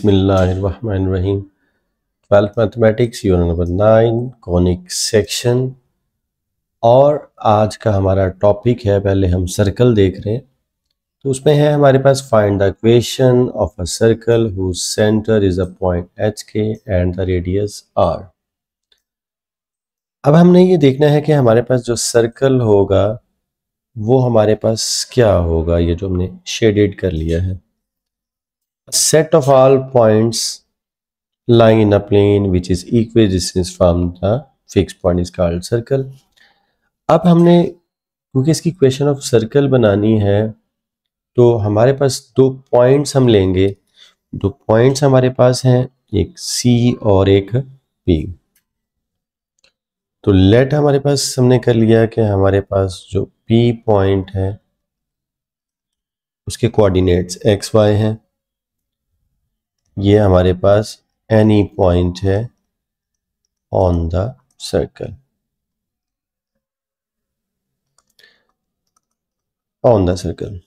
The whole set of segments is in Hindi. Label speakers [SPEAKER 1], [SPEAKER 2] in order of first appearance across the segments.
[SPEAKER 1] बिस्मिल्लाहिर्रहमानिर्रहीम twelfth mathematics unit number nine conic section और आज का हमारा टॉपिक है पहले हम सर्कल देख रहे हैं तो उसमें है हमारे पास find the equation of a circle whose centre is a point h k and the radius r अब हमने ये देखना है कि हमारे पास जो सर्कल होगा वो हमारे पास क्या होगा ये जो हमने शेडेड कर लिया है set set of all points lying in a plane which is equidistant from the fixed point is called circle अब हमने क्योंकि इसकी क्वेश्चन ऑफ सर्कल बनानी है तो हमारे पास दो पॉइंट्स हम लेंगे दो पॉइंट्स हमारे पास हैं एक सी और एक पी तो लेट हमारे पास हमने कर लिया कि हमारे पास जो पी पॉइंट है उसके कोऑर्डिनेट्स एक्स वाई हैं ये हमारे पास एनी पॉइंट है on the circle on the circle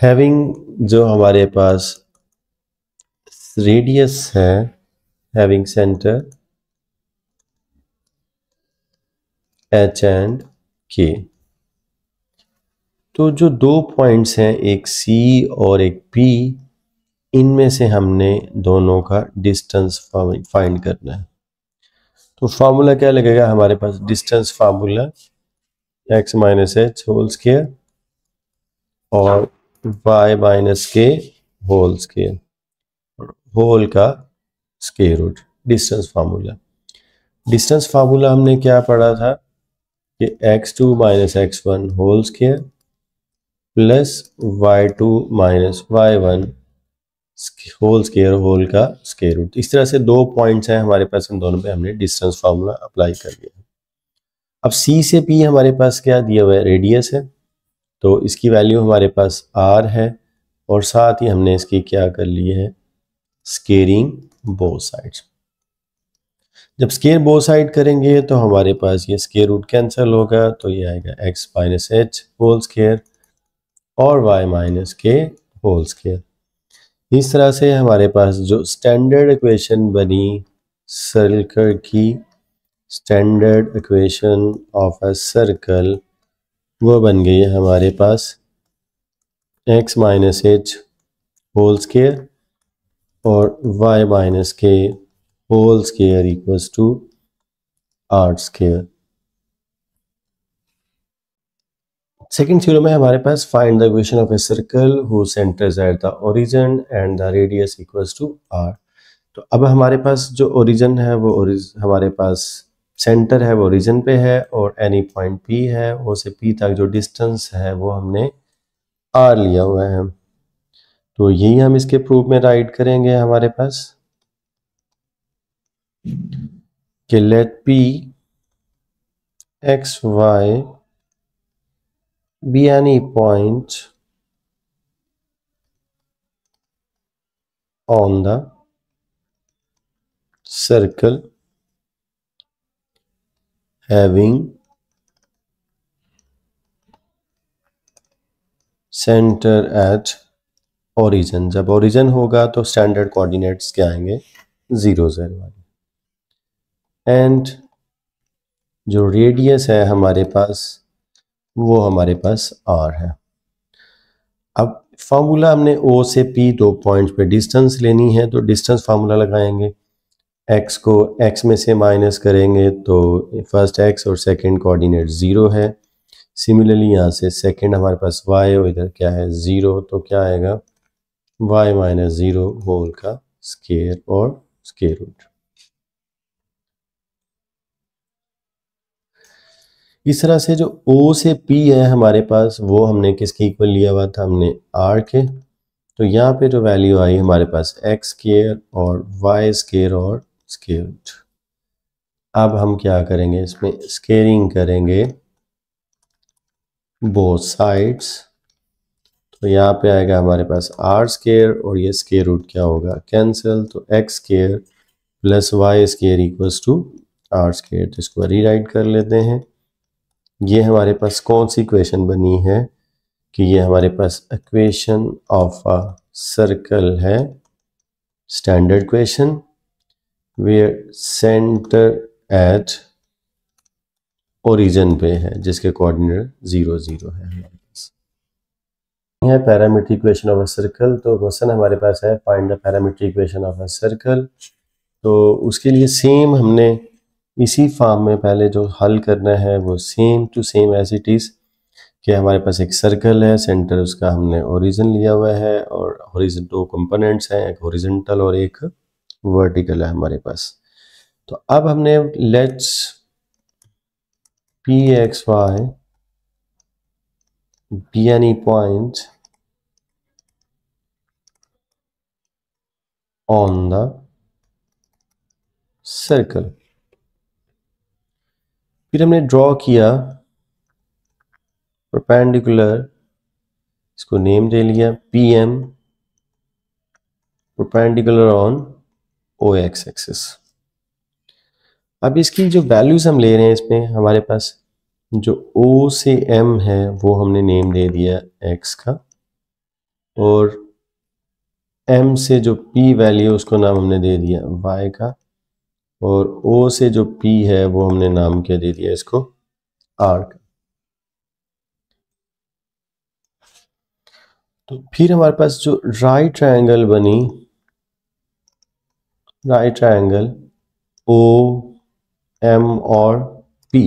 [SPEAKER 1] having जो हमारे पास रेडियस है having centre h and k तो जो दो पॉइंट्स हैं एक सी और एक पी इनमें से हमने दोनों का डिस्टेंस फाइंड करना है तो फार्मूला क्या लगेगा हमारे पास distance formula x minus h whole square और y minus k whole square whole का square root distance formula distance formula हमने क्या पढ़ा था कि x two minus x one whole square plus y two minus y one whole square whole का स्केयर रूट इस तरह से दो पॉइंट्स हैं हमारे पास इन दोनों पे हमने डिस्टेंस फार्मूला अप्लाई कर दिया अब सी से पी हमारे पास क्या दिया हुआ है रेडियस है तो इसकी वैल्यू हमारे पास आर है और साथ ही हमने इसकी क्या कर ली है स्केरिंग बो साइड जब स्केयर बो साइड करेंगे तो हमारे पास ये स्केयर रूट कैंसिल होगा तो ये आएगा x minus h whole square और y minus k whole square इस तरह से हमारे पास जो स्टैंडर्ड इक्वेशन बनी सर्कल की standard equation of a circle वो बन गई है हमारे पास x minus h whole square और y minus k whole square equals to r square second theorem है हमारे पास find the equation of a circle who centres at the origin and the radius equals to r तो अब हमारे पास जो ओरिजन है वो हमारे पास सेंटर है वो ओरिजन पे है और एनी पॉइंट पी है वो से पी तक जो डिस्टेंस है वो हमने आर लिया हुआ है तो यही हम इसके प्रूफ में राइट करेंगे हमारे पास कि let p x y be any point on the circle having centre at origin जब ओरिजन होगा तो स्टैंडर्ड कोऑर्डिनेट्स क्या आएंगे ज़ीरो ज़ीरो वाले एंड जो रेडियस है हमारे पास वो हमारे पास आर है अब फार्मूला हमने ओ से पी दो पॉइंट्स पे डिस्टेंस लेनी है तो डिस्टेंस फार्मूला लगाएंगे एक्स को एक्स में से माइनस करेंगे तो फर्स्ट एक्स और सेकंड कोऑर्डिनेट ज़ीरो है सिमिलरली यहाँ से सेकंड हमारे पास वाई और इधर क्या है ज़ीरो तो क्या आएगा वाई माइनस ज़ीरो होल का स्केयर और स्केयर रूट इस तरह से जो ओ से पी है हमारे पास वो हमने किसके इक्वल लिया हुआ था हमने आर के तो यहाँ पे जो वैल्यू आई हमारे पास एक्स स्केयर और वाई स्केयर और स्केयर्ड अब हम क्या करेंगे इसमें स्केयरिंग करेंगे बोथ साइड्स तो यहाँ पे आएगा हमारे पास आर स्केयर और ये स्केयर रूट क्या होगा कैंसिल तो x square plus y square equals to r square तो इसको रीराइट कर लेते हैं ये हमारे पास कौन सी इक्वेशन बनी है कि ये हमारे पास इक्वेशन ऑफ अ सर्कल है standard equation where centre at origin पे है जिसके कोऑर्डिनेट ज़ीरो ज़ीरो है हमारे पास है parameter equation of a circle तो क्वेश्चन हमारे पास है find the parameter equation of a circle तो उसके लिए सेम हमने इसी फॉर्म में पहले जो हल करना है वो same to same as it is कि हमारे पास एक सर्कल है सेंटर उसका हमने ओरिजिन लिया हुआ है और ओरिजिन दो कंपोनेंट्स हैं एक ओरिजेंटल और एक वर्टिकल है हमारे पास तो अब हमने let's p x y be any point on the circle फिर हमने ड्रॉ किया प्रोपेंडिकुलर इसको नेम दे लिया p m perpendicular on o x axis अब इसकी जो वैल्यूज हम ले रहे हैं इसमें हमारे पास जो ओ से एम है वो हमने नेम दे दिया एक्स का और एम से जो पी वैल्यू उसको नाम हमने दे दिया वाई का और ओ से जो पी है वो हमने नाम क्या दे दिया इसको आर का तो फिर हमारे पास जो राइट ट्रायंगल बनी राइट ट्रायंगल ओ एम और पी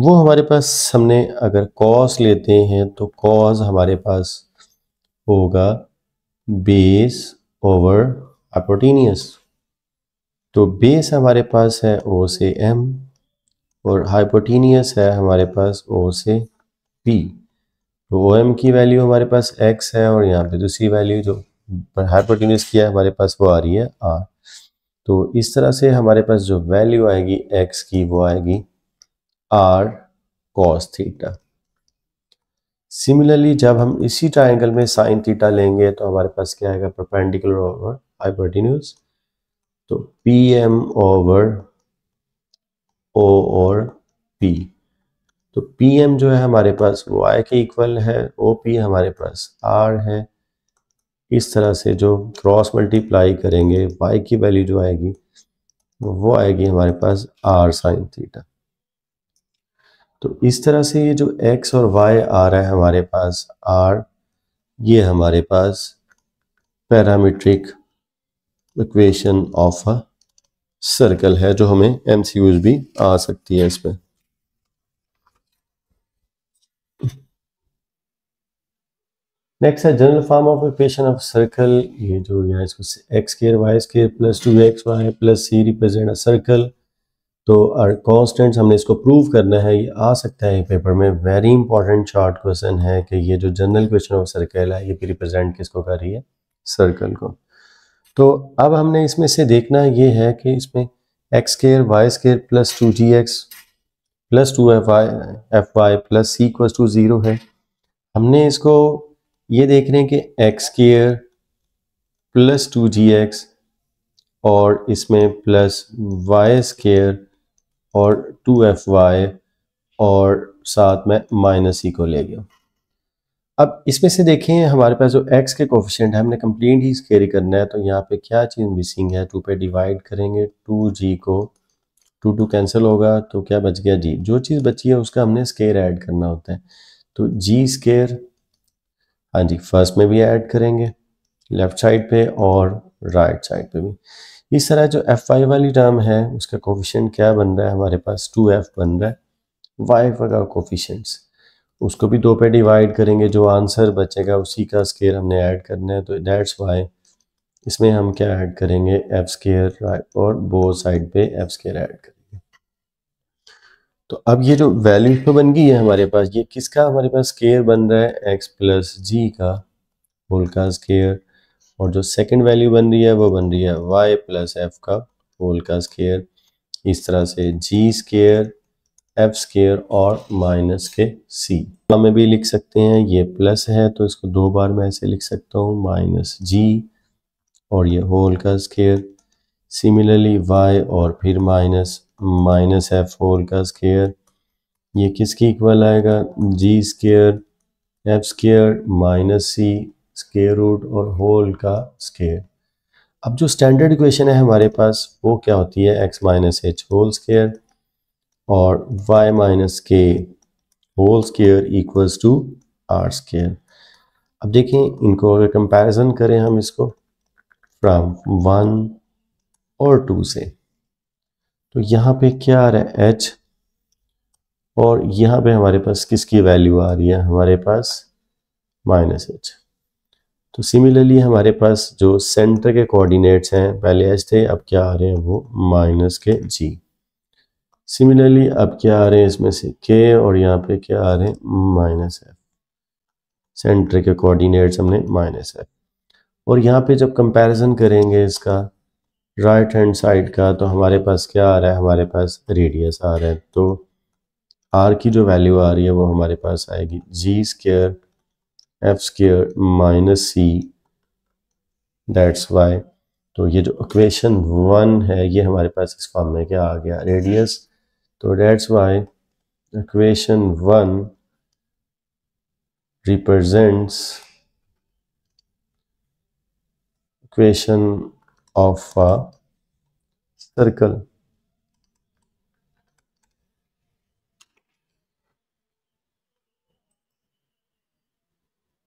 [SPEAKER 1] वो हमारे पास हमने अगर कॉस लेते हैं तो कॉस हमारे पास होगा बेस ओवर अपोटीनियस तो बेस हमारे पास है ओ से एम और हाइपोटीनियस है हमारे पास ओ से पी तो ओ एम की वैल्यू हमारे पास एक्स है और यहाँ पे दूसरी वैल्यू जो हाइपोटीनियस की है हमारे पास वो आ रही है आर तो इस तरह से हमारे पास जो वैल्यू आएगी एक्स की वो आएगी आर कॉस थीटा सिमिलरली जब हम इसी ट्राइंगल में साइन थीटा लेंगे तो हमारे पास क्या आएगा परपेंडिकुलर और हाइपोटीन्यूज़ तो पी एम ओवर ओ और पी तो पी एम जो है हमारे पास वाई के इक्वल है ओ पी हमारे पास आर है इस तरह से जो क्रॉस मल्टीप्लाई करेंगे वाई की वैल्यू जो आएगी वो आएगी हमारे पास आर साइन थीटा तो इस तरह से ये जो एक्स और वाई आ रहा है हमारे पास आर ये हमारे पास parametric equation of a circle है जो हमें एम भी आ सकती है इसमें नेक्स्ट है general form of equation of circle ये जो यहाँ इसको x square y square plus two x y plus c represent a circle तो कॉन्स्टेंट्स हमने इसको प्रूव करना है ये आ सकता है पेपर में वेरी इंपॉर्टेंट शॉर्ट क्वेश्चन है कि ये जो जनरल क्वेश्चन ऑफ सर्कल है ये भी रिप्रेजेंट किसको कर रही है सर्कल को तो अब हमने इसमें से देखना ये है कि इसमें x square y square plus two g x plus two f y f y plus c equal to zero है हमने इसको ये देख रहे हैं कि x square plus two g x और इसमें प्लस वाई स्केयर और टू एफ वाई और साथ में माइनस सी को ले गया अब इसमें से देखें हमारे पास जो एक्स के कोफिशेंट है हमने कंप्लीट ही कैरी करना है तो यहाँ पे क्या चीज़ मिसिंग है टू पे डिवाइड करेंगे टू जी को टू टू कैंसिल होगा तो क्या बच गया जी जो चीज़ बची है उसका हमने स्केयर ऐड करना होता है तो जी स्केयर हाँ जी फर्स्ट में भी ऐड करेंगे लेफ्ट साइड पे और राइट साइड पे भी इस तरह जो एफ वाई वाली टर्म है उसका कोफिशेंट क्या बन रहा है हमारे पास टू एफ बन रहा है वाई का कोफिशेंट्स उसको भी दो पे डिवाइड करेंगे जो आंसर बचेगा उसी का स्केयर हमने ऐड करना है तो डेट्स वाई इसमें हम क्या ऐड करेंगे एफ स्केयर और बो साइड पे एफ स्केयर ऐड करेंगे तो अब ये जो वैल्यू तो बन गई है हमारे पास ये किसका हमारे पास स्केयर बन रहा है एक्स प्लस जी का होल का स्केयर और जो सेकंड वैल्यू बन रही है वो बन रही है वाई प्लस एफ का होल का स्केयर इस तरह से जी स्केयर एफ स्केयर और माइनस के सी हमें भी लिख सकते हैं ये प्लस है तो इसको दो बार मैं ऐसे लिख सकता हूँ माइनस जी और ये होल का स्केयर सिमिलरली वाई और फिर माइनस माइनस एफ होल का स्केयर ये किसकी इक्वल आएगा g square F square minus c square root और होल का स्केयर अब जो स्टैंडर्ड इक्वेशन है हमारे पास वो क्या होती है x minus h whole square और y minus k whole square equals to r square अब देखें इनको अगर कंपैरिजन करें हम इसको फ्राम वन और टू से तो यहाँ पे क्या आ रहा है h और यहाँ पे हमारे पास किसकी वैल्यू आ रही है हमारे पास माइनस एच तो सिमिलरली हमारे पास जो सेंटर के कोऑर्डिनेट्स हैं पहले एच थे अब क्या आ रहे हैं वो माइनस के जी सिमिलरली अब क्या आ रहे हैं इसमें से के और यहाँ पे क्या आ रहे हैं माइनस एफ सेंटर के कोऑर्डिनेट्स हमने माइनस एफ और यहाँ पे जब कंपैरिजन करेंगे इसका राइट हैंड साइड का तो हमारे पास क्या आ रहा है हमारे पास रेडियस आ रहा है तो आर की जो वैल्यू आ रही है वो हमारे पास आएगी g square F square minus c that's why तो ये जो इक्वेशन वन है ये हमारे पास इस फॉर्म में क्या आ गया radius so that's why equation 1 represents equation of a circle